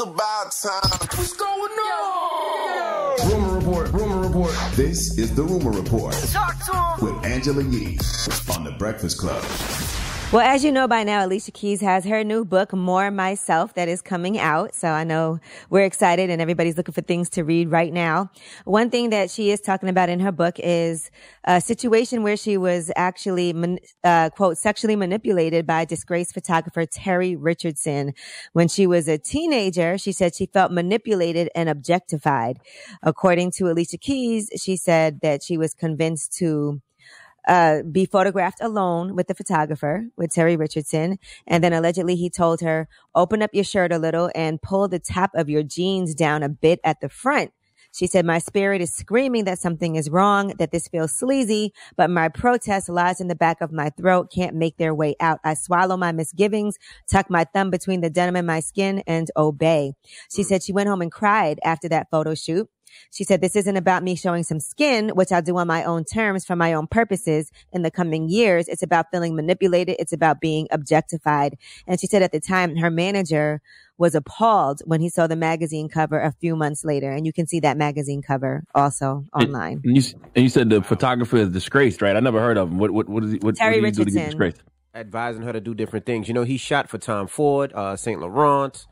about time. What's going on? Rumor report. Rumor report. This is the rumor report. Talk to him. With Angela Yee on the Breakfast Club. Well, as you know by now, Alicia Keys has her new book, More Myself, that is coming out. So I know we're excited and everybody's looking for things to read right now. One thing that she is talking about in her book is a situation where she was actually, uh, quote, sexually manipulated by disgraced photographer Terry Richardson. When she was a teenager, she said she felt manipulated and objectified. According to Alicia Keys, she said that she was convinced to uh, be photographed alone with the photographer, with Terry Richardson. And then allegedly he told her, open up your shirt a little and pull the top of your jeans down a bit at the front. She said, my spirit is screaming that something is wrong, that this feels sleazy, but my protest lies in the back of my throat, can't make their way out. I swallow my misgivings, tuck my thumb between the denim and my skin and obey. She said she went home and cried after that photo shoot. She said, this isn't about me showing some skin, which I'll do on my own terms for my own purposes in the coming years. It's about feeling manipulated. It's about being objectified. And she said at the time, her manager was appalled when he saw the magazine cover a few months later. And you can see that magazine cover also online. And you, and you said the photographer is disgraced, right? I never heard of him. What, what, what is he, what, Terry what Richardson. do to get disgraced? Advising her to do different things. You know, he shot for Tom Ford, uh, St. Laurent,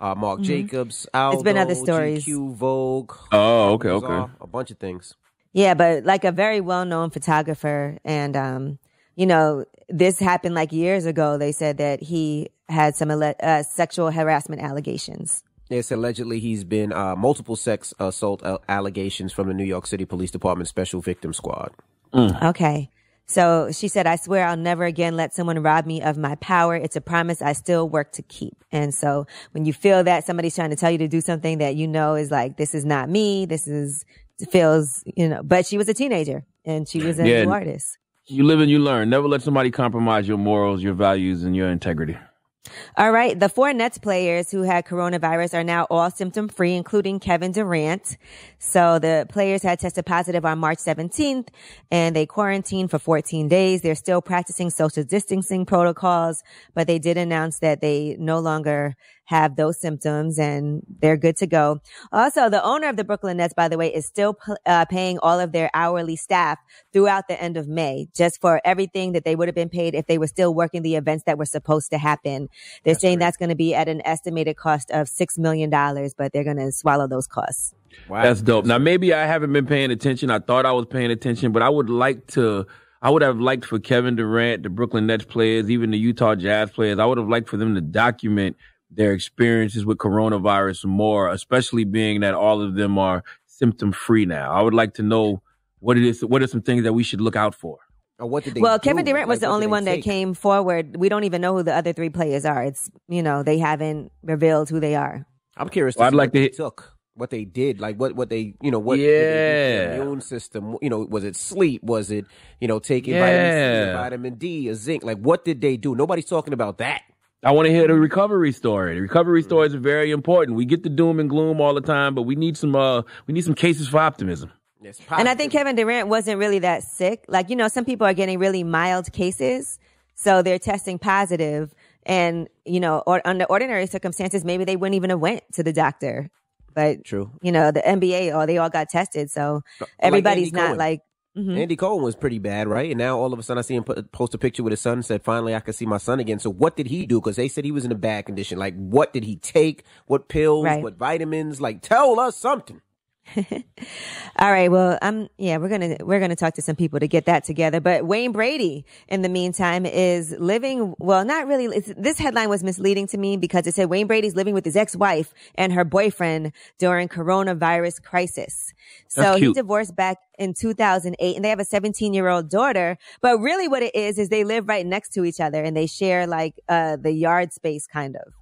uh, Mark mm-hmm. Jacobs, Aldo, it's been other stories. GQ, Vogue. Oh, okay, okay. a bunch of things. Yeah, but like a very well known photographer, and um, you know, this happened like years ago. They said that he had some ele- uh, sexual harassment allegations. Yes, allegedly he's been uh, multiple sex assault allegations from the New York City Police Department Special Victim Squad. Mm. Okay. So she said, I swear I'll never again let someone rob me of my power. It's a promise I still work to keep. And so when you feel that somebody's trying to tell you to do something that you know is like, this is not me. This is feels, you know, but she was a teenager and she was a yeah, new artist. You live and you learn. Never let somebody compromise your morals, your values and your integrity. All right. The four Nets players who had coronavirus are now all symptom free, including Kevin Durant. So the players had tested positive on March 17th and they quarantined for 14 days. They're still practicing social distancing protocols, but they did announce that they no longer have those symptoms and they're good to go. Also, the owner of the Brooklyn Nets, by the way, is still uh, paying all of their hourly staff throughout the end of May just for everything that they would have been paid if they were still working the events that were supposed to happen they're that's saying that's going to be at an estimated cost of $6 million, but they're going to swallow those costs. Wow. That's dope. Now, maybe I haven't been paying attention. I thought I was paying attention, but I would like to. I would have liked for Kevin Durant, the Brooklyn Nets players, even the Utah Jazz players, I would have liked for them to document their experiences with coronavirus more, especially being that all of them are symptom free now. I would like to know what it is, what are some things that we should look out for? Or what did they well, Kevin Durant was like, the only one take? that came forward. We don't even know who the other three players are. It's you know they haven't revealed who they are. I'm curious. Well, I'd like to hit- took what they did, like what what they you know what yeah immune system. You know, was it sleep? Was it you know taking yeah. vitamin C, vitamin D, or zinc? Like what did they do? Nobody's talking about that. I want to hear the recovery story. The recovery stories are very important. We get the doom and gloom all the time, but we need some uh, we need some cases for optimism and I think Kevin Durant wasn't really that sick. Like, you know, some people are getting really mild cases. So they're testing positive and, you know, or under ordinary circumstances, maybe they wouldn't even have went to the doctor. But true, you know, the NBA, all they all got tested. So everybody's like not Cohen. like, mm-hmm. Andy Cohen was pretty bad, right? And now all of a sudden I see him post a picture with his son and said, finally I can see my son again. So what did he do? Cause they said he was in a bad condition. Like what did he take? What pills? Right. What vitamins? Like tell us something. All right. Well, I'm, um, yeah, we're going to, we're going to talk to some people to get that together. But Wayne Brady, in the meantime, is living, well, not really. This headline was misleading to me because it said Wayne Brady's living with his ex-wife and her boyfriend during coronavirus crisis. So he divorced back in 2008 and they have a 17 year old daughter. But really what it is, is they live right next to each other and they share like, uh, the yard space kind of.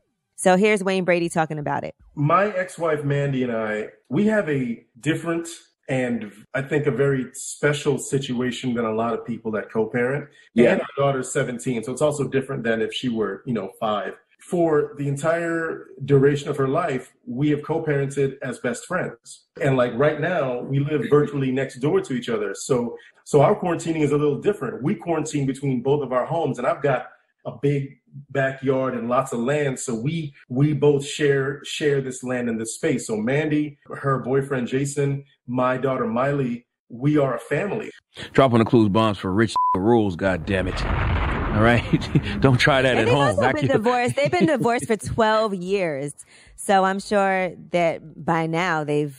So here's Wayne Brady talking about it. My ex wife, Mandy, and I, we have a different and I think a very special situation than a lot of people that co parent. Yeah. And our daughter's 17, so it's also different than if she were, you know, five. For the entire duration of her life, we have co parented as best friends. And like right now, we live virtually next door to each other. So, so our quarantining is a little different. We quarantine between both of our homes, and I've got a big backyard and lots of land. So we we both share share this land and this space. So Mandy, her boyfriend Jason, my daughter Miley, we are a family. Dropping the clues bombs for rich rules, god damn it. All right. Don't try that and at home. They've been divorced. They've been divorced for 12 years. So I'm sure that by now they've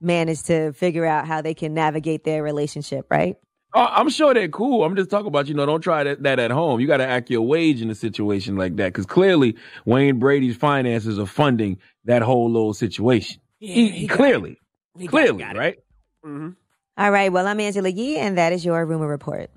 managed to figure out how they can navigate their relationship, right? Oh, I'm sure they're cool. I'm just talking about, you know, don't try that, that at home. You got to act your wage in a situation like that because clearly Wayne Brady's finances are funding that whole little situation. Yeah, he, he clearly, clearly, got it. right? Mm-hmm. All right. Well, I'm Angela Yee, and that is your rumor report.